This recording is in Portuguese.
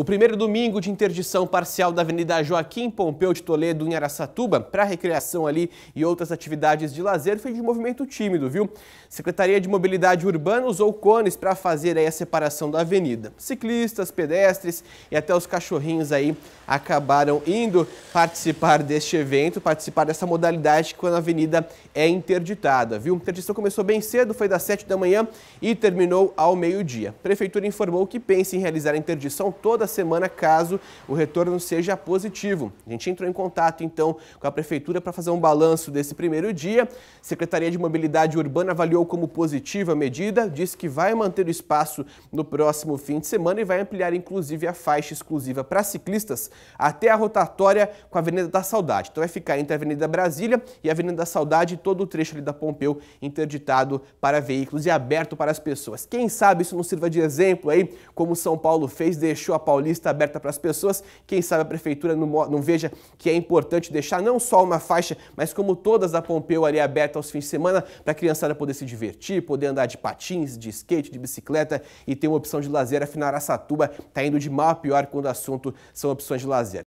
O primeiro domingo de interdição parcial da Avenida Joaquim Pompeu de Toledo, em Araçatuba, para recreação ali e outras atividades de lazer, foi de movimento tímido, viu? Secretaria de Mobilidade Urbana usou cones para fazer aí a separação da avenida. Ciclistas, pedestres e até os cachorrinhos aí acabaram indo participar deste evento, participar dessa modalidade quando a avenida é interditada, viu? A interdição começou bem cedo, foi das 7 da manhã e terminou ao meio-dia. A prefeitura informou que pensa em realizar a interdição toda semana, caso o retorno seja positivo. A gente entrou em contato, então, com a Prefeitura para fazer um balanço desse primeiro dia. Secretaria de Mobilidade Urbana avaliou como positiva a medida, disse que vai manter o espaço no próximo fim de semana e vai ampliar, inclusive, a faixa exclusiva para ciclistas até a rotatória com a Avenida da Saudade. Então vai ficar entre a Avenida Brasília e a Avenida da Saudade, todo o trecho ali da Pompeu interditado para veículos e aberto para as pessoas. Quem sabe isso não sirva de exemplo aí, como São Paulo fez, deixou a Paulo Paulista aberta para as pessoas. Quem sabe a prefeitura não, não, veja que é importante deixar não só uma faixa, mas como todas a Pompeu ali aberta aos fins de semana para a criançada poder se divertir, poder andar de patins, de skate, de bicicleta e ter uma opção de lazer. Afinal, Araçatuba está indo de mal a pior quando o assunto são opções de lazer.